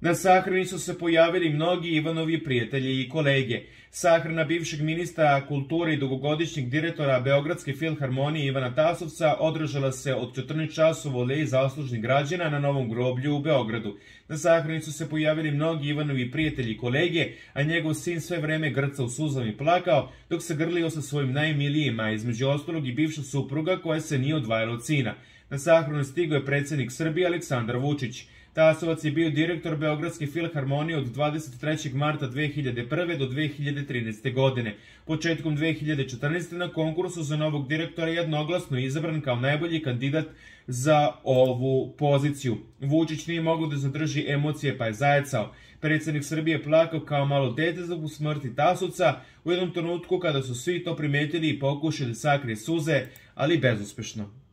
Na sahrani su se pojavili mnogi Ivanovi prijatelji i kolege. Sahrana bivšeg ministra kulture i dugogodišnjeg direktora Beogradske filharmonije Ivana Tasovca održala se od 14 časova u leji zaslužnih građana na Novom groblju u Beogradu. Na sahrani su se pojavili mnogi Ivanovi prijatelji i kolege, a njegov sin sve vreme grca u suzama i plakao, dok se grlio sa svojim najmilijima, između ostalog i bivša supruga koja se nije odvajala od sina. Na sahranu stigo je predsednik Srbije Aleksandar Vučić. Tasovac je bio direktor Beogradske filharmonije od 23. marta 2001. do 2013. godine. Početkom 2014. na konkursu za novog direktora jednoglasno izabran kao najbolji kandidat za ovu poziciju. Vučić nije mogao da zadrži emocije pa je zajecao. Predsednik Srbije plakao kao malo dete zbog smrti Tasovca u jednom trenutku kada su svi to primetili i pokušali da sakrije suze, ali bezuspešno.